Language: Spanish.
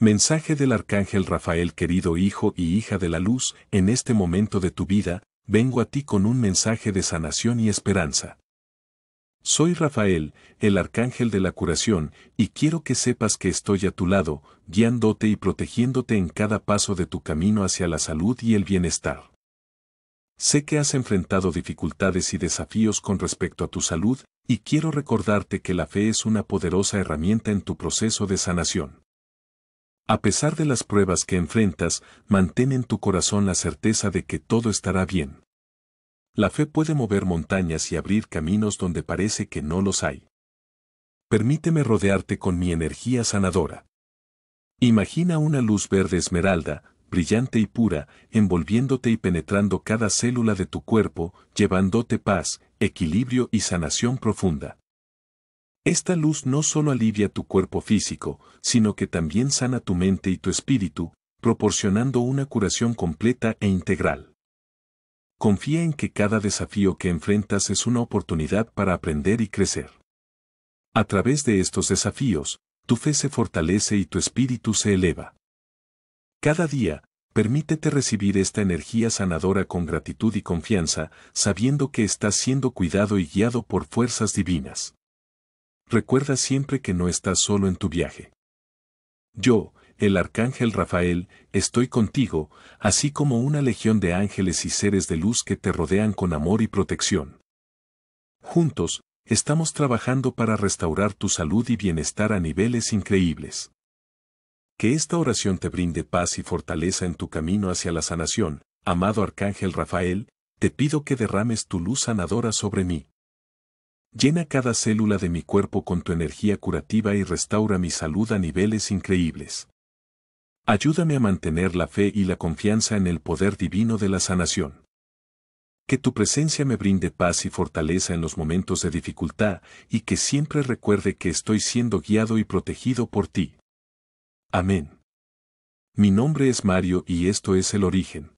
Mensaje del Arcángel Rafael querido hijo y hija de la luz, en este momento de tu vida, vengo a ti con un mensaje de sanación y esperanza. Soy Rafael, el Arcángel de la Curación, y quiero que sepas que estoy a tu lado, guiándote y protegiéndote en cada paso de tu camino hacia la salud y el bienestar. Sé que has enfrentado dificultades y desafíos con respecto a tu salud, y quiero recordarte que la fe es una poderosa herramienta en tu proceso de sanación. A pesar de las pruebas que enfrentas, mantén en tu corazón la certeza de que todo estará bien. La fe puede mover montañas y abrir caminos donde parece que no los hay. Permíteme rodearte con mi energía sanadora. Imagina una luz verde esmeralda, brillante y pura, envolviéndote y penetrando cada célula de tu cuerpo, llevándote paz, equilibrio y sanación profunda. Esta luz no solo alivia tu cuerpo físico, sino que también sana tu mente y tu espíritu, proporcionando una curación completa e integral. Confía en que cada desafío que enfrentas es una oportunidad para aprender y crecer. A través de estos desafíos, tu fe se fortalece y tu espíritu se eleva. Cada día, permítete recibir esta energía sanadora con gratitud y confianza, sabiendo que estás siendo cuidado y guiado por fuerzas divinas recuerda siempre que no estás solo en tu viaje. Yo, el arcángel Rafael, estoy contigo, así como una legión de ángeles y seres de luz que te rodean con amor y protección. Juntos, estamos trabajando para restaurar tu salud y bienestar a niveles increíbles. Que esta oración te brinde paz y fortaleza en tu camino hacia la sanación, amado arcángel Rafael, te pido que derrames tu luz sanadora sobre mí. Llena cada célula de mi cuerpo con tu energía curativa y restaura mi salud a niveles increíbles. Ayúdame a mantener la fe y la confianza en el poder divino de la sanación. Que tu presencia me brinde paz y fortaleza en los momentos de dificultad y que siempre recuerde que estoy siendo guiado y protegido por ti. Amén. Mi nombre es Mario y esto es el origen.